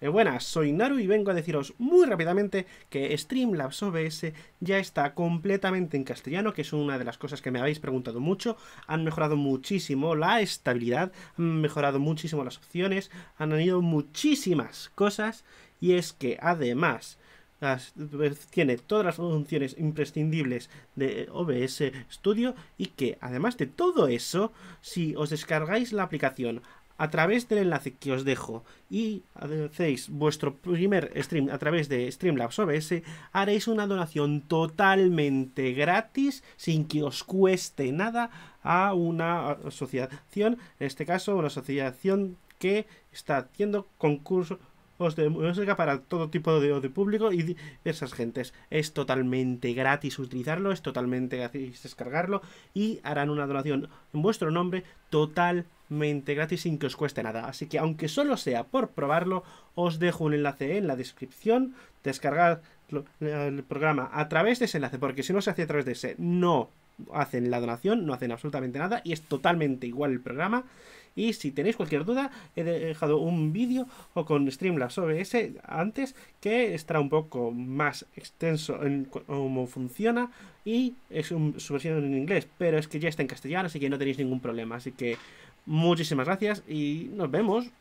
Eh, buenas, soy Naru y vengo a deciros muy rápidamente que Streamlabs OBS ya está completamente en castellano, que es una de las cosas que me habéis preguntado mucho. Han mejorado muchísimo la estabilidad, han mejorado muchísimo las opciones, han añadido muchísimas cosas y es que además eh, tiene todas las funciones imprescindibles de eh, OBS Studio y que además de todo eso, si os descargáis la aplicación a través del enlace que os dejo y hacéis vuestro primer stream a través de Streamlabs OBS, haréis una donación totalmente gratis, sin que os cueste nada, a una asociación, en este caso una asociación que está haciendo concurso os de para todo tipo de, público y esas gentes. Es totalmente gratis utilizarlo, es totalmente gratis descargarlo y harán una donación en vuestro nombre totalmente gratis sin que os cueste nada. Así que aunque solo sea por probarlo, os dejo un enlace en la descripción. descargar el programa a través de ese enlace, porque si no se hace a través de ese, no hacen la donación, no hacen absolutamente nada y es totalmente igual el programa. Y si tenéis cualquier duda, he dejado un vídeo o con Streamlabs OBS antes que estará un poco más extenso en cómo funciona y es un, su versión en inglés, pero es que ya está en castellano, así que no tenéis ningún problema. Así que muchísimas gracias y nos vemos.